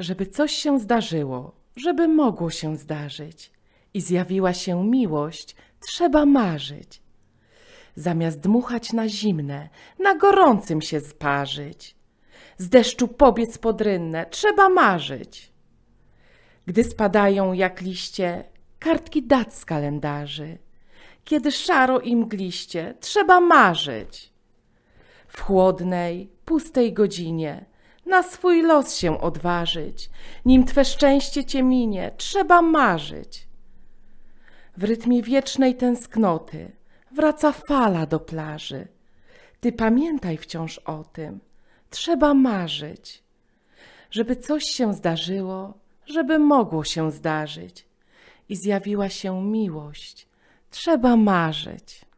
żeby coś się zdarzyło, żeby mogło się zdarzyć i zjawiła się miłość, trzeba marzyć. Zamiast dmuchać na zimne, na gorącym się sparzyć. Z deszczu pobiec pod rynne, trzeba marzyć. Gdy spadają jak liście kartki dat z kalendarzy, kiedy szaro i mgliście, trzeba marzyć. W chłodnej, pustej godzinie na swój los się odważyć, nim twe szczęście cię minie, trzeba marzyć. W rytmie wiecznej tęsknoty wraca fala do plaży. Ty pamiętaj wciąż o tym, trzeba marzyć. Żeby coś się zdarzyło, żeby mogło się zdarzyć i zjawiła się miłość, trzeba marzyć.